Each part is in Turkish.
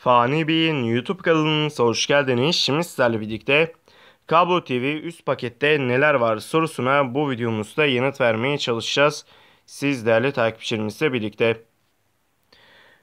Fani Bey'in YouTube kanalınıza hoş geldiniz. Şimdi sizlerle birlikte Kablo TV üst pakette neler var sorusuna bu videomuzda yanıt vermeye çalışacağız. Siz değerli takipçilerimizle birlikte.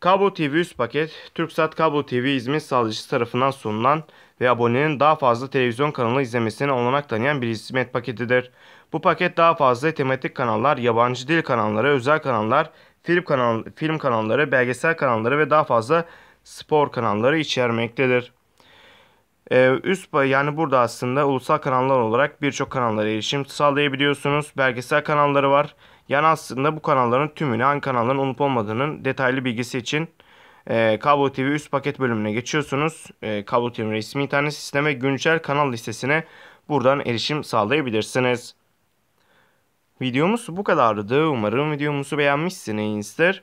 Kablo TV üst paket Türksat Kablo TV hizmet sağlayıcısı tarafından sunulan ve abonenin daha fazla televizyon kanalı izlemesine olanak tanıyan bir hizmet paketidir. Bu paket daha fazla tematik kanallar, yabancı dil kanalları, özel kanallar, film, kanal, film kanalları, belgesel kanalları ve daha fazla spor kanalları içermektedir. Ee, üst yani burada aslında ulusal kanallar olarak birçok kanallara erişim sağlayabiliyorsunuz. Belgesel kanalları var. Yani aslında bu kanalların tümünü hangi kanalların olup olmadığının detaylı bilgisi için e, Kablo TV üst paket bölümüne geçiyorsunuz. E, Kablo TV resmi internet sisteme güncel kanal listesine buradan erişim sağlayabilirsiniz. Videomuz bu kadardı. Umarım videomuzu beğenmişsinizdir.